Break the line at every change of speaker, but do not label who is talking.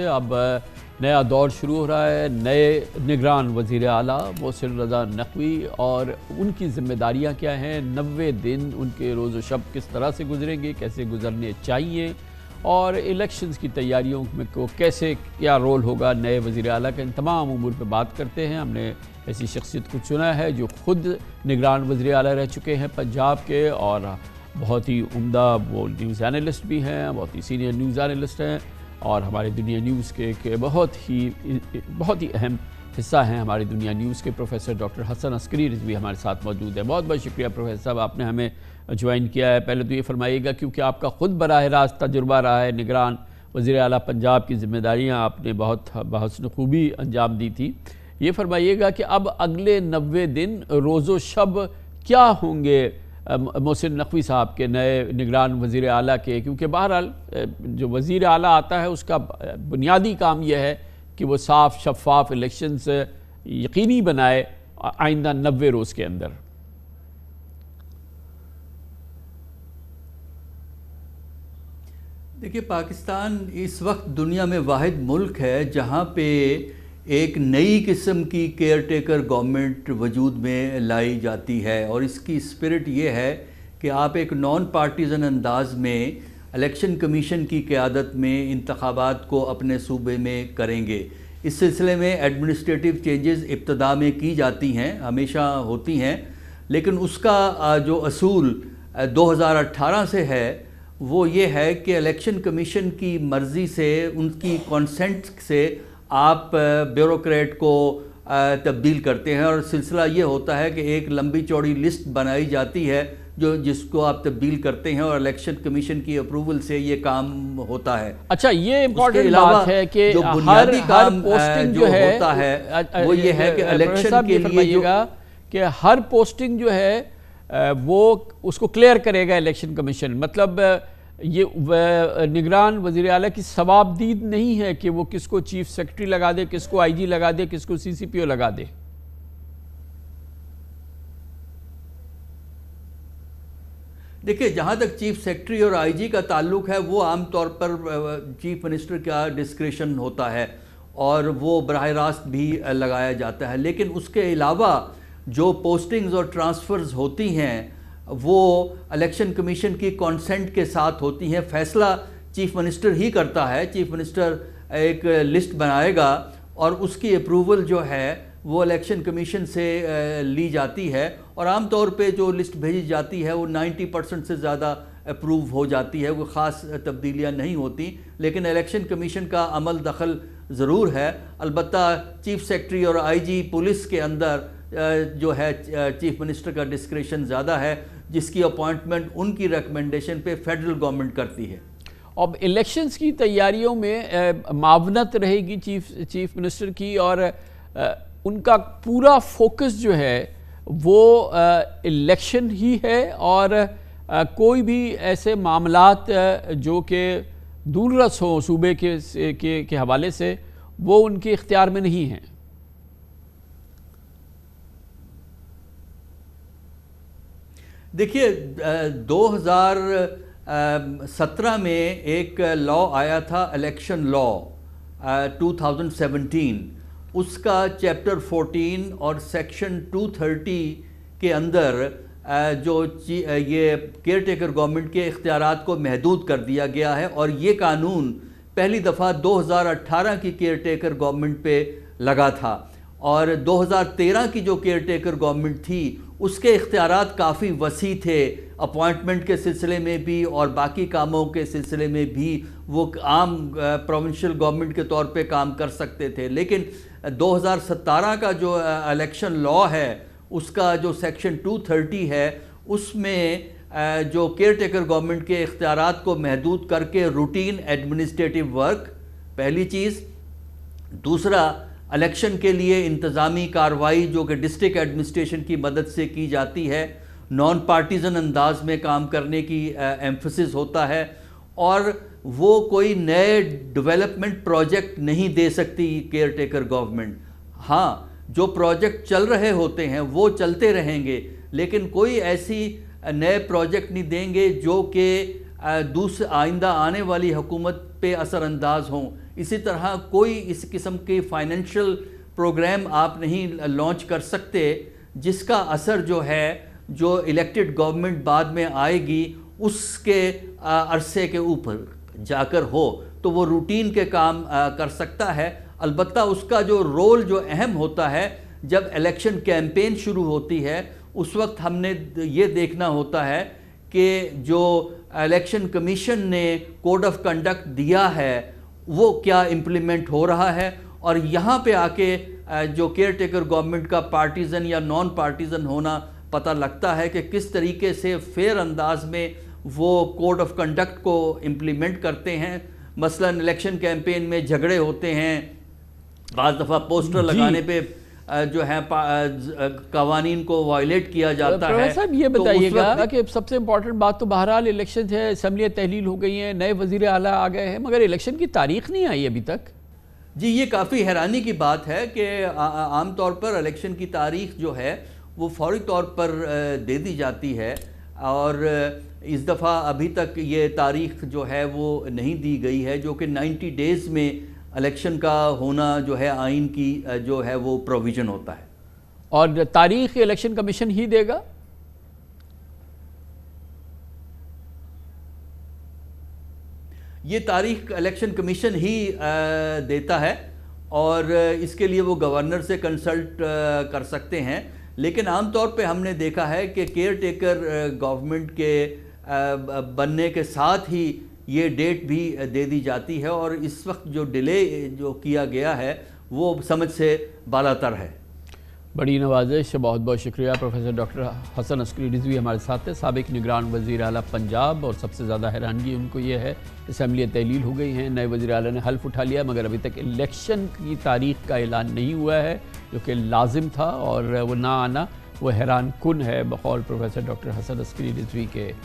अब नया दौर शुरू हो रहा है नए निगरान वजीर अली मोहसिन रजा नकवी और उनकी जिम्मेदारियां क्या हैं नबे दिन उनके रोज़ शब किस तरह से गुजरेंगे कैसे गुजरने चाहिए और इलेक्शंस की तैयारियों में को कैसे क्या रोल होगा नए वजीर अल के इन तमाम अमूर पर बात करते हैं हमने ऐसी शख्सियत को चुना है जो ख़ुद निगरान वजी अल रह चुके हैं पंजाब के और बहुत ही उमदा वो न्यूज़ एनलिस्ट भी हैं बहुत ही सीनियर न्यूज़ एनलिस्ट हैं और हमारे दुनिया न्यूज़ के, एक बहुत ही बहुत ही अहम हिस्सा हैं हमारे दुनिया न्यूज़ के प्रोफेसर डॉक्टर हसन अस्करी रिजवी हमारे साथ मौजूद है बहुत बहुत शुक्रिया प्रोफेसर साहब आपने हमें ज्वाइन किया है पहले तो ये फरमाइएगा क्योंकि आपका ख़ुद बरह रास्त तजुर्बा रहा है निगरान वज़ी अला पंजाब की जिम्मेदारियाँ आपने बहुत बहसन खूबी अंजाम दी थी ये फरमाइएगा कि अब अगले नबे दिन रोज़ो शब क्या होंगे मोहसिन नकवी साहब के नए निगरान वज़ी अली के क्योंकि बहरहाल जो वज़ी अली आता है उसका बुनियादी काम यह है कि वो साफ शफाफ इलेक्शन यकीनी बनाए आइंदा नबे रोज़ के अंदर
देखिए पाकिस्तान इस वक्त दुनिया में वाद मुल्क है जहाँ पे एक नई किस्म की केयर टेकर गवर्नमेंट वजूद में लाई जाती है और इसकी स्पिरिट ये है कि आप एक नॉन पार्टीज़न अंदाज में इलेक्शन कमीशन की क़्यादत में इंतबात को अपने सूबे में करेंगे इस सिलसिले में एडमिनिस्ट्रेटिव चेंजेस इब्तदा में की जाती हैं हमेशा होती हैं लेकिन उसका जो असूल 2018 से है वो ये है कि इलेक्शन कमीशन की मर्ज़ी से उनकी कॉन्सेंट से आप ब्यूरोक्रेट को तब्दील करते हैं और सिलसिला ये होता है कि एक लंबी चौड़ी लिस्ट बनाई जाती है जो जिसको आप तब्दील करते हैं और इलेक्शन कमीशन की अप्रूवल से ये काम होता है अच्छा ये इम्पोर्टेंट बात है कि जो बुनियादी काम पोस्टिंग जो, जो है, होता है वो ये है कि इलेक्शन के लिए
कि हर पोस्टिंग जो है वो उसको क्लियर करेगा इलेक्शन कमीशन मतलब ये निगरान वजीर अल की सवाबदीद नहीं है कि वो किसको चीफ सेक्रेटरी लगा दे किसको आईजी लगा दे किसको सीसीपीओ लगा दे
देखिए जहाँ तक चीफ सेक्रेटरी और आईजी का ताल्लुक है वो आमतौर पर चीफ मिनिस्टर का डिस्क्रिशन होता है और वो बरह रास्त भी लगाया जाता है लेकिन उसके अलावा जो पोस्टिंग्स और ट्रांसफ़र्स होती हैं वो इलेक्शन कमीशन की कॉन्सेंट के साथ होती हैं फैसला चीफ मिनिस्टर ही करता है चीफ मिनिस्टर एक लिस्ट बनाएगा और उसकी अप्रूवल जो है वो इलेक्शन कमीशन से ली जाती है और आम तौर पे जो लिस्ट भेजी जाती है वो 90 परसेंट से ज़्यादा अप्रूव हो जाती है वो ख़ास तब्दीलियाँ नहीं होती लेकिन इलेक्शन कमीशन का अमल दखल ज़रूर है अलबत् चीफ सेक्रेटरी और आईजी पुलिस के अंदर जो है चीफ मिनिस्टर का डिस्क्रिप्शन ज़्यादा है जिसकी अपॉइंटमेंट उनकी रिकमेंडेशन पे फेडरल गवर्नमेंट करती है अब इलेक्शंस की तैयारियों में मावनत
रहेगी चीफ चीफ मिनिस्टर की और उनका पूरा फोकस जो है वो इलेक्शन ही है और कोई भी ऐसे मामलात जो कि रस हों सूबे के के के हवाले से वो उनके इख्तियार में नहीं हैं
देखिए 2017 में एक लॉ आया था इलेक्शन लॉ 2017 उसका चैप्टर 14 और सेक्शन 230 के अंदर जो ये केयर टेकर गवर्नमेंट के इख्तियार को महदूद कर दिया गया है और ये कानून पहली दफ़ा 2018 की केयर टेकर गवर्नमेंट पे लगा था और 2013 की जो केयर टेकर गवर्नमेंट थी उसके इख्तियार काफ़ी वसी थे अपॉइंटमेंट के सिलसिले में भी और बाकी कामों के सिलसिले में भी वो आम प्रोविंशियल गवर्नमेंट के तौर पे काम कर सकते थे लेकिन 2017 का जो इलेक्शन लॉ है उसका जो सेक्शन 230 है उसमें जो केयर टेकर गवर्नमेंट के इख्तियार को महदूद करके रूटीन एडमिनिस्ट्रेटिव वर्क पहली चीज़ दूसरा इलेक्शन के लिए इंतज़ामी कार्रवाई जो कि डिस्ट्रिक्ट एडमिनिस्ट्रेशन की मदद से की जाती है नॉन पार्टीज़न अंदाज में काम करने की एम्फोसिस होता है और वो कोई नए डेवलपमेंट प्रोजेक्ट नहीं दे सकती केयर टेकर गवर्नमेंट हाँ जो प्रोजेक्ट चल रहे होते हैं वो चलते रहेंगे लेकिन कोई ऐसी नए प्रोजेक्ट नहीं देंगे जो कि दूसरे आइंदा आने वाली हुकूमत पे असरानंदाज हों इसी तरह कोई इस किस्म के फाइनेंशियल प्रोग्राम आप नहीं लॉन्च कर सकते जिसका असर जो है जो इलेक्टेड गवर्नमेंट बाद में आएगी उसके अरसे के ऊपर जाकर हो तो वो रूटीन के काम कर सकता है अलबत् उसका जो रोल जो अहम होता है जब इलेक्शन कैंपेन शुरू होती है उस वक्त हमने ये देखना होता है कि जो इलेक्शन कमीशन ने कोड ऑफ कंडक्ट दिया है वो क्या इम्प्लीमेंट हो रहा है और यहाँ पे आके जो केयर टेकर गवर्नमेंट का पार्टीज़न या नॉन पार्टीज़न होना पता लगता है कि किस तरीके से फेयर अंदाज में वो कोड ऑफ कंडक्ट को इम्प्लीमेंट करते हैं मसलन इलेक्शन कैंपेन में झगड़े होते हैं बाज़ दफ़ा पोस्टर लगाने पे जो है कवानीन को वायलेट किया जाता है साहब ये तो बताइएगा तो
कि सबसे इम्पोर्टेंट बात तो बहरहाल इलेक्शन
है असम्बलियाँ तहलील हो गई हैं नए वजीर अला आ गए हैं मगर इलेक्शन की तारीख नहीं आई अभी तक जी ये काफ़ी हैरानी की बात है कि आम तौर पर इलेक्शन की तारीख जो है वो फौरी तौर पर दे दी जाती है और इस दफ़ा अभी तक ये तारीख जो है वो नहीं दी गई है जो कि 90 डेज़ में इलेक्शन का होना जो है आइन की जो है वो प्रोविज़न होता है और तारीख इलेक्शन कमीशन ही देगा ये तारीख इलेक्शन कमीशन ही देता है और इसके लिए वो गवर्नर से कंसल्ट कर सकते हैं लेकिन आमतौर पे हमने देखा है कि केयर टेकर गवर्नमेंट के बनने के साथ ही ये डेट भी दे दी जाती है और इस वक्त जो डिले जो किया गया है वो समझ से बालातर है
बड़ी नवाजिश बहुत बहुत शुक्रिया प्रोफेसर डॉक्टर हसन अस्करी रिजवी हमारे साथ थे सबक निगरान वजी अला पंजाब और सबसे ज़्यादा हैरानगी उनको ये है इसम्बलियाँ तहलील हो गई हैं नए वजी अला ने हल्फ उठा लिया मगर अभी तक इलेक्शन की तारीख का ऐलान नहीं हुआ है जो कि लाजिम था और वो ना आना वो हैरान कन है बखौल प्रोफेसर डॉक्टर हसन अस्करी रिजवी के